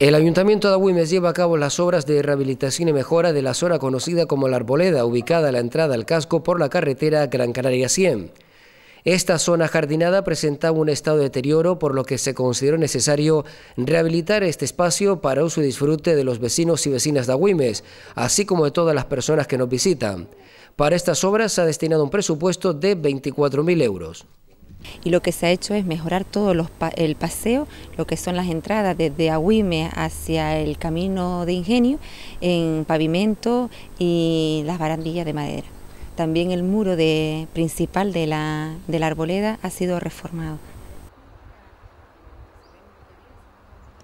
El Ayuntamiento de Aguimes lleva a cabo las obras de rehabilitación y mejora de la zona conocida como La Arboleda, ubicada a la entrada al casco por la carretera Gran Canaria 100. Esta zona jardinada presentaba un estado de deterioro, por lo que se consideró necesario rehabilitar este espacio para uso y disfrute de los vecinos y vecinas de Aguimes, así como de todas las personas que nos visitan. Para estas obras se ha destinado un presupuesto de 24.000 euros. Y lo que se ha hecho es mejorar todo el paseo, lo que son las entradas desde Agüime hacia el camino de Ingenio, en pavimento y las barandillas de madera. También el muro principal de la arboleda ha sido reformado.